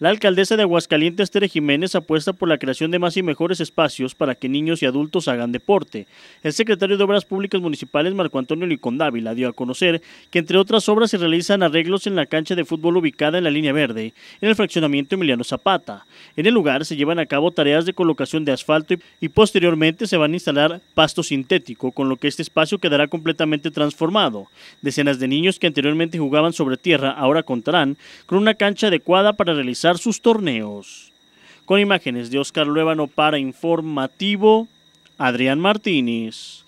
La alcaldesa de Aguascalientes, Tere Jiménez, apuesta por la creación de más y mejores espacios para que niños y adultos hagan deporte. El secretario de Obras Públicas Municipales, Marco Antonio Licondávila, dio a conocer que, entre otras obras, se realizan arreglos en la cancha de fútbol ubicada en la línea verde, en el fraccionamiento Emiliano Zapata. En el lugar se llevan a cabo tareas de colocación de asfalto y, y posteriormente se van a instalar pasto sintético, con lo que este espacio quedará completamente transformado. Decenas de niños que anteriormente jugaban sobre tierra ahora contarán con una cancha adecuada para realizar sus torneos. Con imágenes de Oscar Luevano para Informativo, Adrián Martínez.